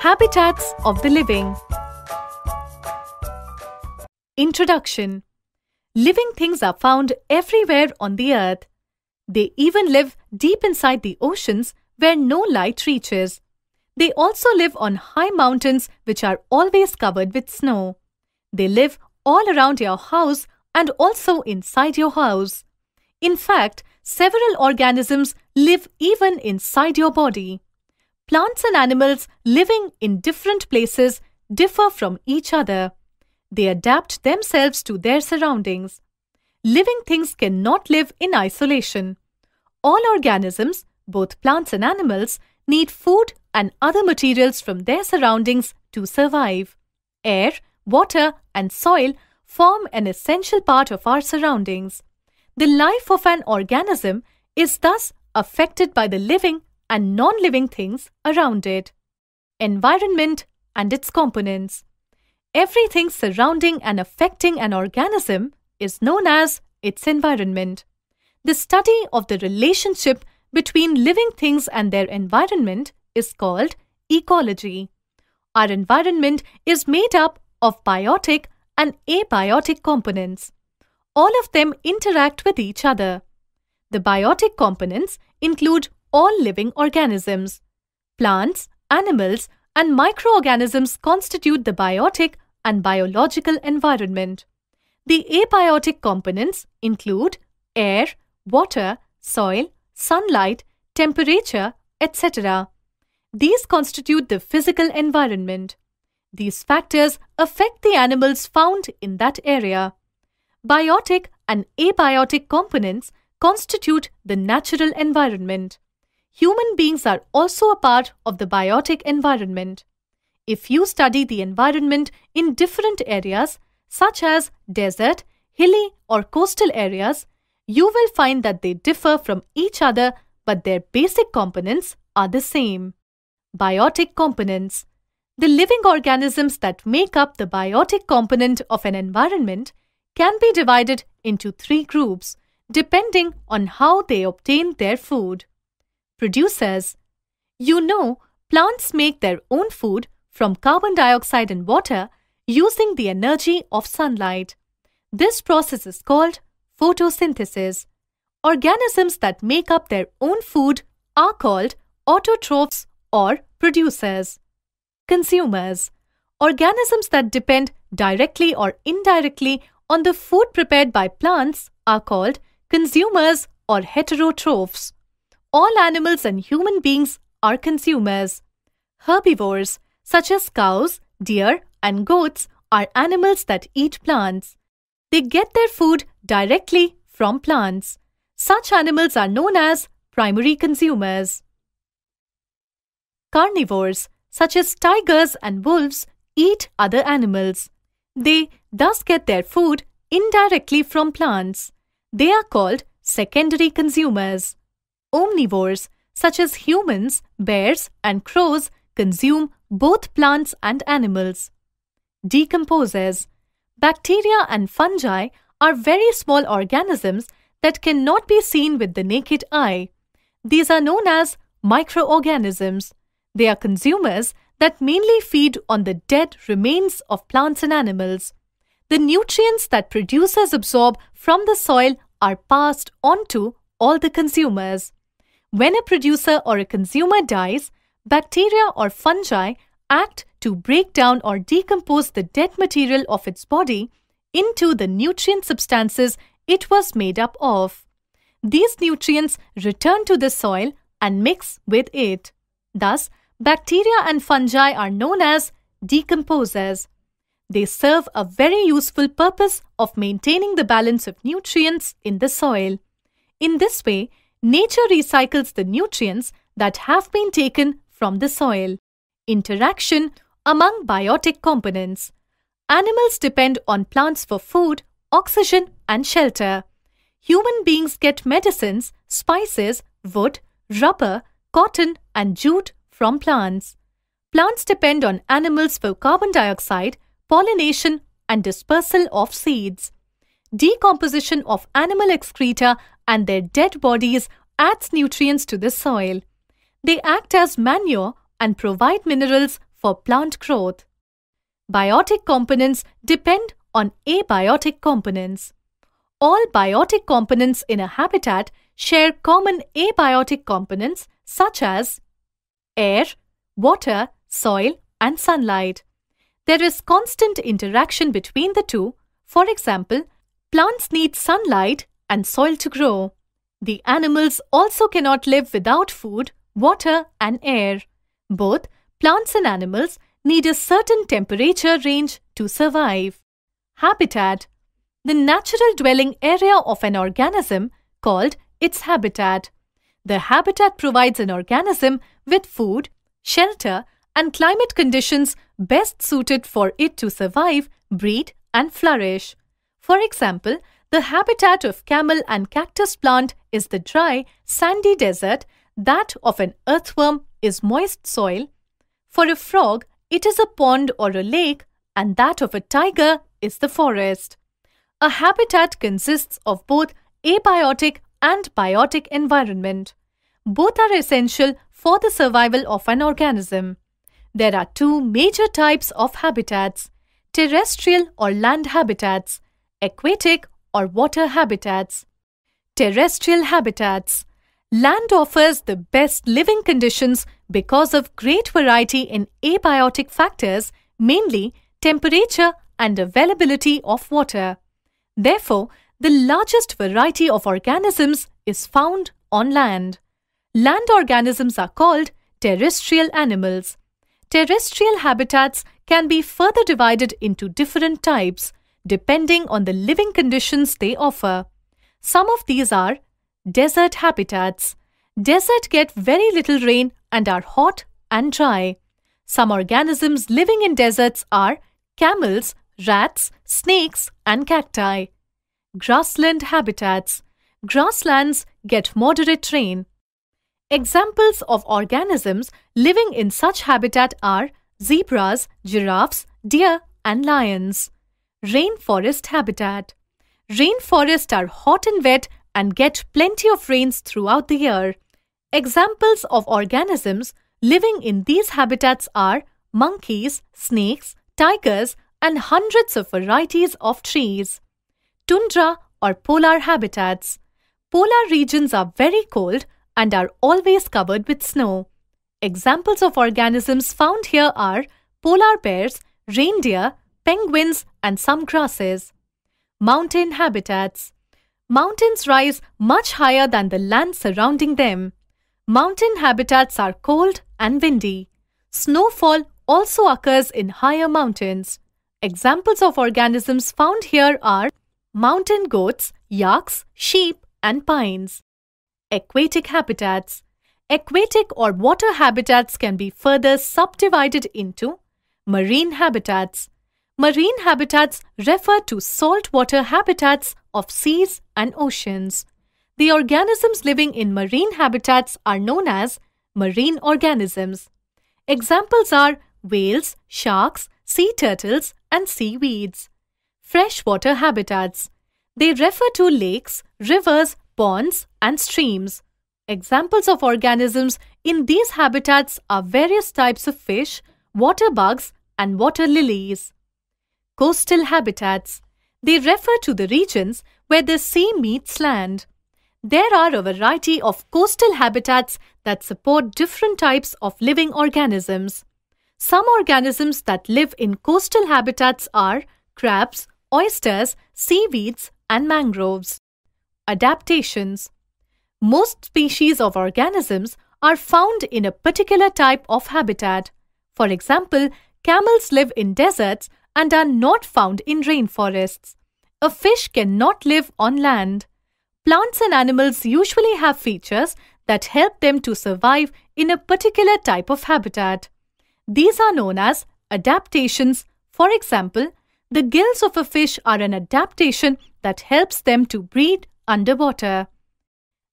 Habitats of the Living Introduction Living things are found everywhere on the earth. They even live deep inside the oceans where no light reaches. They also live on high mountains which are always covered with snow. They live all around your house and also inside your house. In fact, several organisms live even inside your body. Plants and animals living in different places differ from each other. They adapt themselves to their surroundings. Living things cannot live in isolation. All organisms, both plants and animals, need food and other materials from their surroundings to survive. Air, water, and soil form an essential part of our surroundings. The life of an organism is thus affected by the living and non living things around it, environment and its components. Everything surrounding and affecting an organism is known as its environment. The study of the relationship between living things and their environment is called ecology. Our environment is made up of biotic and abiotic components. All of them interact with each other. The biotic components include all living organisms. Plants, animals, and microorganisms constitute the biotic and biological environment. The abiotic components include air, water, soil, sunlight, temperature, etc. These constitute the physical environment. These factors affect the animals found in that area. Biotic and abiotic components constitute the natural environment human beings are also a part of the biotic environment. If you study the environment in different areas, such as desert, hilly, or coastal areas, you will find that they differ from each other but their basic components are the same. Biotic components The living organisms that make up the biotic component of an environment can be divided into three groups depending on how they obtain their food. Producers You know, plants make their own food from carbon dioxide and water using the energy of sunlight. This process is called photosynthesis. Organisms that make up their own food are called autotrophs or producers. Consumers Organisms that depend directly or indirectly on the food prepared by plants are called consumers or heterotrophs all animals and human beings are consumers. Herbivores, such as cows, deer, and goats, are animals that eat plants. They get their food directly from plants. Such animals are known as primary consumers. Carnivores, such as tigers and wolves, eat other animals. They thus get their food indirectly from plants. They are called secondary consumers omnivores such as humans, bears, and crows consume both plants and animals. Decomposes. Bacteria and fungi are very small organisms that cannot be seen with the naked eye. These are known as microorganisms. They are consumers that mainly feed on the dead remains of plants and animals. The nutrients that producers absorb from the soil are passed on to all the consumers. When a producer or a consumer dies, bacteria or fungi act to break down or decompose the dead material of its body into the nutrient substances it was made up of. These nutrients return to the soil and mix with it. Thus, bacteria and fungi are known as decomposers. They serve a very useful purpose of maintaining the balance of nutrients in the soil. In this way, nature recycles the nutrients that have been taken from the soil. Interaction among biotic components. Animals depend on plants for food, oxygen, and shelter. Human beings get medicines, spices, wood, rubber, cotton, and jute from plants. Plants depend on animals for carbon dioxide, pollination, and dispersal of seeds. Decomposition of animal excreta and their dead bodies adds nutrients to the soil. They act as manure and provide minerals for plant growth. Biotic components depend on abiotic components. All biotic components in a habitat share common abiotic components such as air, water, soil and sunlight. There is constant interaction between the two. For example, plants need sunlight and soil to grow. The animals also cannot live without food, water, and air. Both plants and animals need a certain temperature range to survive. Habitat The natural dwelling area of an organism called its habitat. The habitat provides an organism with food, shelter, and climate conditions best suited for it to survive, breed, and flourish. For example, the habitat of camel and cactus plant is the dry, sandy desert. That of an earthworm is moist soil. For a frog, it is a pond or a lake and that of a tiger is the forest. A habitat consists of both abiotic and biotic environment. Both are essential for the survival of an organism. There are two major types of habitats, terrestrial or land habitats, aquatic or water habitats. Terrestrial habitats. Land offers the best living conditions because of great variety in abiotic factors, mainly temperature and availability of water. Therefore, the largest variety of organisms is found on land. Land organisms are called terrestrial animals. Terrestrial habitats can be further divided into different types depending on the living conditions they offer. Some of these are desert habitats. Desert get very little rain and are hot and dry. Some organisms living in deserts are camels, rats, snakes, and cacti. Grassland habitats. Grasslands get moderate rain. Examples of organisms living in such habitat are zebras, giraffes, deer, and lions rainforest habitat. Rainforests are hot and wet and get plenty of rains throughout the year. Examples of organisms living in these habitats are monkeys, snakes, tigers, and hundreds of varieties of trees. Tundra or polar habitats. Polar regions are very cold and are always covered with snow. Examples of organisms found here are polar bears, reindeer, penguins, and some grasses. Mountain habitats. Mountains rise much higher than the land surrounding them. Mountain habitats are cold and windy. Snowfall also occurs in higher mountains. Examples of organisms found here are mountain goats, yaks, sheep, and pines. Aquatic habitats. Aquatic or water habitats can be further subdivided into marine habitats, Marine habitats refer to saltwater habitats of seas and oceans. The organisms living in marine habitats are known as marine organisms. Examples are whales, sharks, sea turtles, and seaweeds. Freshwater habitats. They refer to lakes, rivers, ponds, and streams. Examples of organisms in these habitats are various types of fish, water bugs, and water lilies coastal habitats. They refer to the regions where the sea meets land. There are a variety of coastal habitats that support different types of living organisms. Some organisms that live in coastal habitats are crabs, oysters, seaweeds, and mangroves. Adaptations Most species of organisms are found in a particular type of habitat. For example, camels live in deserts and are not found in rainforests. A fish cannot live on land. Plants and animals usually have features that help them to survive in a particular type of habitat. These are known as adaptations. For example, the gills of a fish are an adaptation that helps them to breathe underwater.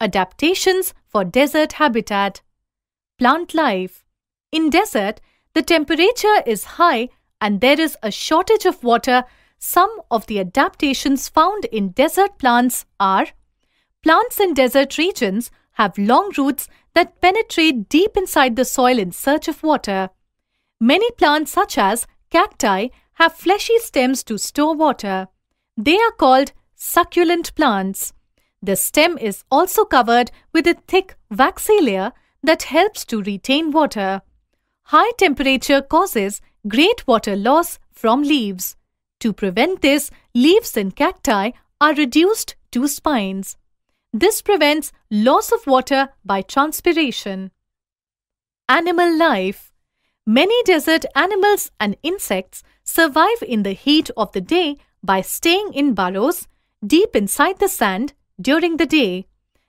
Adaptations for desert habitat. Plant life. In desert, the temperature is high and there is a shortage of water, some of the adaptations found in desert plants are plants in desert regions have long roots that penetrate deep inside the soil in search of water. Many plants, such as cacti, have fleshy stems to store water. They are called succulent plants. The stem is also covered with a thick waxy layer that helps to retain water. High temperature causes great water loss from leaves. To prevent this, leaves in cacti are reduced to spines. This prevents loss of water by transpiration. Animal life Many desert animals and insects survive in the heat of the day by staying in burrows deep inside the sand during the day.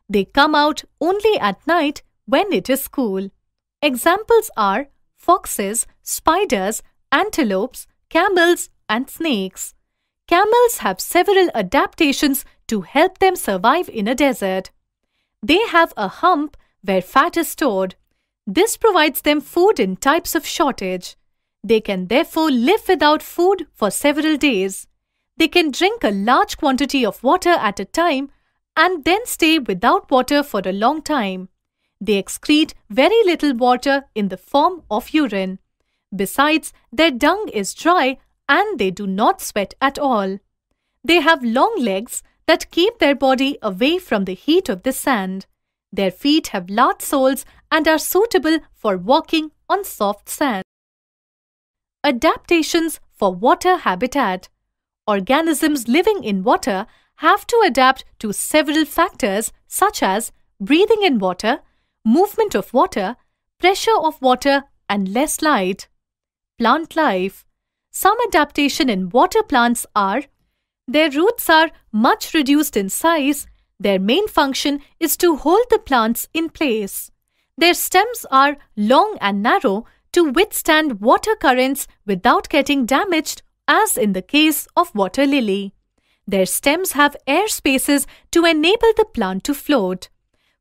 They come out only at night when it is cool. Examples are foxes, spiders, antelopes, camels, and snakes. Camels have several adaptations to help them survive in a desert. They have a hump where fat is stored. This provides them food in types of shortage. They can therefore live without food for several days. They can drink a large quantity of water at a time and then stay without water for a long time. They excrete very little water in the form of urine. Besides, their dung is dry and they do not sweat at all. They have long legs that keep their body away from the heat of the sand. Their feet have large soles and are suitable for walking on soft sand. Adaptations for water habitat. Organisms living in water have to adapt to several factors such as breathing in water, movement of water, pressure of water and less light. Plant life. Some adaptation in water plants are their roots are much reduced in size. Their main function is to hold the plants in place. Their stems are long and narrow to withstand water currents without getting damaged as in the case of water lily. Their stems have air spaces to enable the plant to float.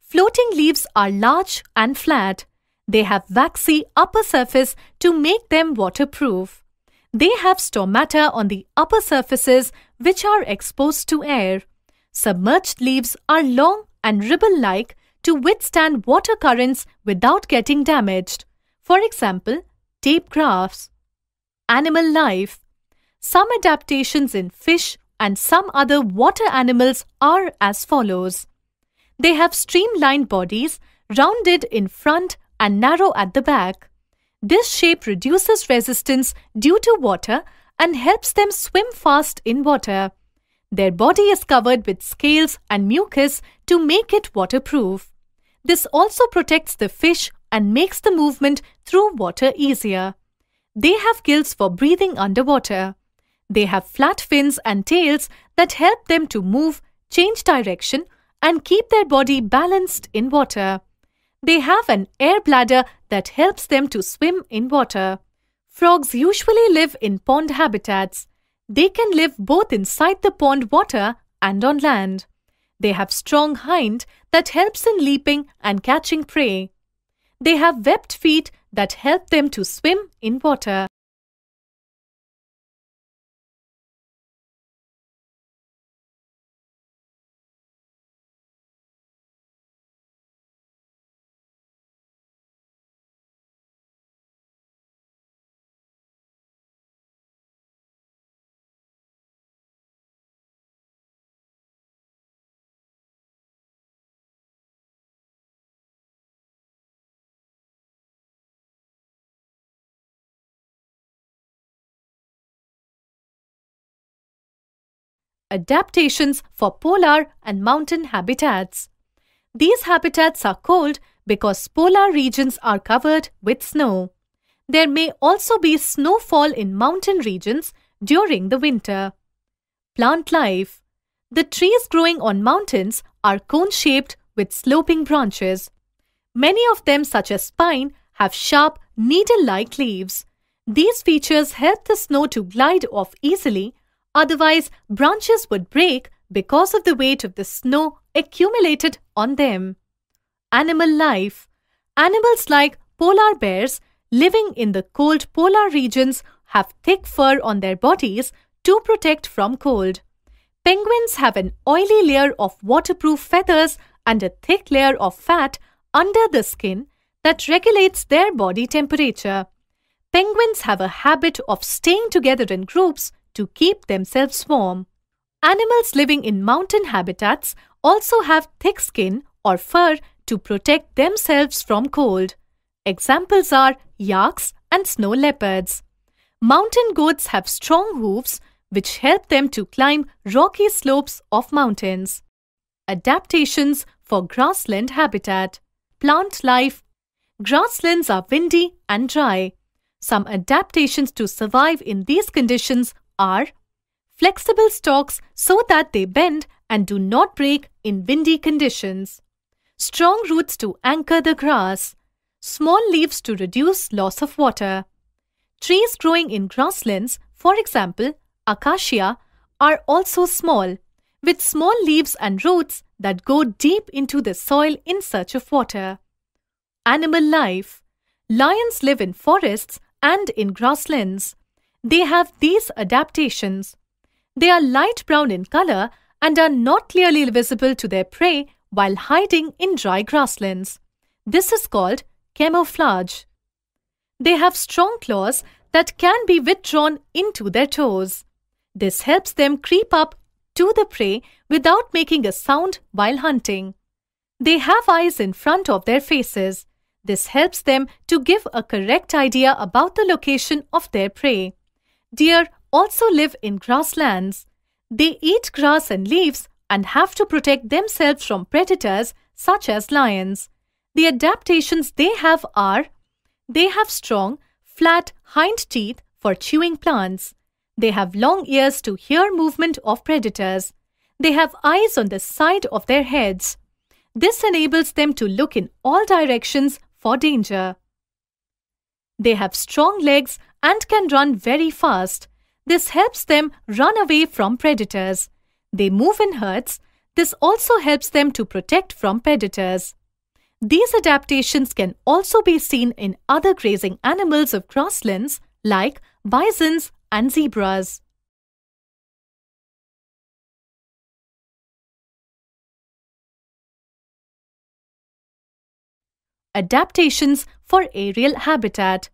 Floating leaves are large and flat. They have waxy upper surface to make them waterproof. They have stomata on the upper surfaces which are exposed to air. Submerged leaves are long and ribbon-like to withstand water currents without getting damaged. For example, tape graphs. Animal life. Some adaptations in fish and some other water animals are as follows. They have streamlined bodies, rounded in front and narrow at the back. This shape reduces resistance due to water and helps them swim fast in water. Their body is covered with scales and mucus to make it waterproof. This also protects the fish and makes the movement through water easier. They have gills for breathing underwater. They have flat fins and tails that help them to move, change direction and keep their body balanced in water. They have an air bladder that helps them to swim in water. Frogs usually live in pond habitats. They can live both inside the pond water and on land. They have strong hind that helps in leaping and catching prey. They have webbed feet that help them to swim in water. adaptations for polar and mountain habitats. These habitats are cold because polar regions are covered with snow. There may also be snowfall in mountain regions during the winter. Plant life The trees growing on mountains are cone shaped with sloping branches. Many of them, such as pine, have sharp, needle like leaves. These features help the snow to glide off easily Otherwise, branches would break because of the weight of the snow accumulated on them. Animal life Animals like polar bears living in the cold polar regions have thick fur on their bodies to protect from cold. Penguins have an oily layer of waterproof feathers and a thick layer of fat under the skin that regulates their body temperature. Penguins have a habit of staying together in groups to keep themselves warm. Animals living in mountain habitats also have thick skin or fur to protect themselves from cold. Examples are yaks and snow leopards. Mountain goats have strong hooves which help them to climb rocky slopes of mountains. Adaptations for grassland habitat. Plant life. Grasslands are windy and dry. Some adaptations to survive in these conditions are flexible stalks so that they bend and do not break in windy conditions, strong roots to anchor the grass, small leaves to reduce loss of water. Trees growing in grasslands, for example, acacia, are also small, with small leaves and roots that go deep into the soil in search of water. Animal life Lions live in forests and in grasslands. They have these adaptations. They are light brown in color and are not clearly visible to their prey while hiding in dry grasslands. This is called camouflage. They have strong claws that can be withdrawn into their toes. This helps them creep up to the prey without making a sound while hunting. They have eyes in front of their faces. This helps them to give a correct idea about the location of their prey. Deer also live in grasslands. They eat grass and leaves and have to protect themselves from predators such as lions. The adaptations they have are they have strong, flat hind teeth for chewing plants. They have long ears to hear movement of predators. They have eyes on the side of their heads. This enables them to look in all directions for danger. They have strong legs and can run very fast. This helps them run away from predators. They move in herds. This also helps them to protect from predators. These adaptations can also be seen in other grazing animals of grasslands like bisons and zebras. Adaptations for aerial habitat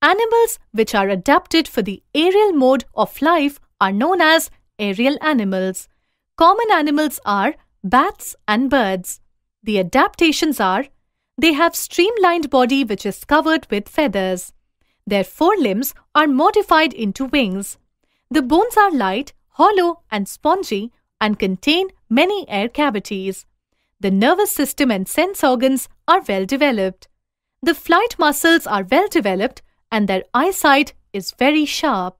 Animals which are adapted for the aerial mode of life are known as aerial animals. Common animals are bats and birds. The adaptations are they have streamlined body which is covered with feathers. Their forelimbs are modified into wings. The bones are light, hollow and spongy and contain many air cavities. The nervous system and sense organs are well developed. The flight muscles are well developed and their eyesight is very sharp